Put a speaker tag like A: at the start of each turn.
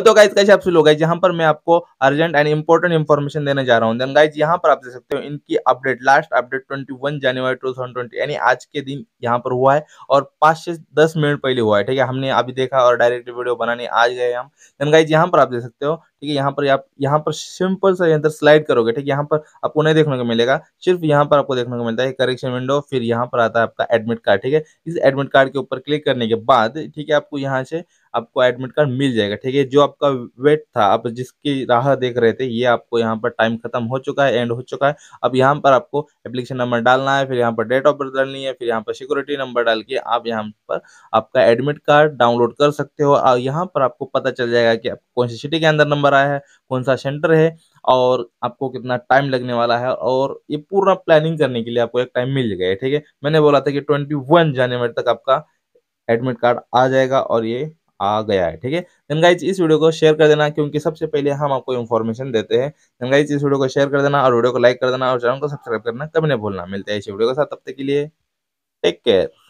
A: तो गाइज तो कैसे आप लोग यहाँ पर मैं आपको अर्जेंट एंड इंपॉर्टेंट इन्फॉर्मेशन देने जा रहा हूँ देन गाइज यहाँ पर आप देख सकते हो इनकी अपडेट लास्ट अपडेट 21 जनवरी 2020 यानी आज के दिन यहाँ पर हुआ है और पाँच से दस मिनट पहले हुआ है ठीक है हमने अभी देखा और डायरेक्ट वीडियो बनाने आज गए हम देन गाइज यहाँ पर आप देख सकते हो ठीक है यहाँ पर आप यहाँ पर सिंपल सा अंदर स्लाइड करोगे ठीक है यहाँ पर आपको नहीं देखने को मिलेगा सिर्फ यहाँ पर आपको देखने को मिलता है करेक्शन विंडो फिर यहाँ पर आता है आपका एडमिट कार्ड ठीक है इस एडमिट कार्ड के ऊपर क्लिक करने के बाद ठीक है आपको यहाँ से आपको एडमिट कार्ड मिल जाएगा ठीक है जो आपका वेट था आप जिसकी राह देख रहे थे ये आपको यहाँ पर टाइम खत्म हो चुका है एंड हो चुका है अब यहाँ पर आपको एप्लीकेशन नंबर डालना है फिर यहाँ पर डेट ऑफ बर्थ डालनी है फिर यहाँ पर सिक्योरिटी नंबर डाल के आप यहाँ पर आपका एडमिट कार्ड डाउनलोड कर सकते हो और यहाँ पर आपको पता चल जाएगा कि कौन सी सिटी के अंदर नंबर आया है कौन सा सेंटर है और आपको कितना टाइम लगने वाला है और ये पूरा प्लानिंग करने के लिए आपको एक टाइम मिल गया है ठीक है मैंने बोला था कि ट्वेंटी वन जनवरी तक आपका एडमिट कार्ड आ जाएगा और ये आ गया है ठीक है इस वीडियो को शेयर कर देना क्योंकि सबसे पहले हम आपको इन्फॉर्मेशन देते हैं इस वीडियो को शेयर कर देना और वीडियो को लाइक कर देना और चैनल को सब्सक्राइब करना कभी नहीं भूलना मिलते हैं इस वीडियो के साथ तब तक के लिए टेक केयर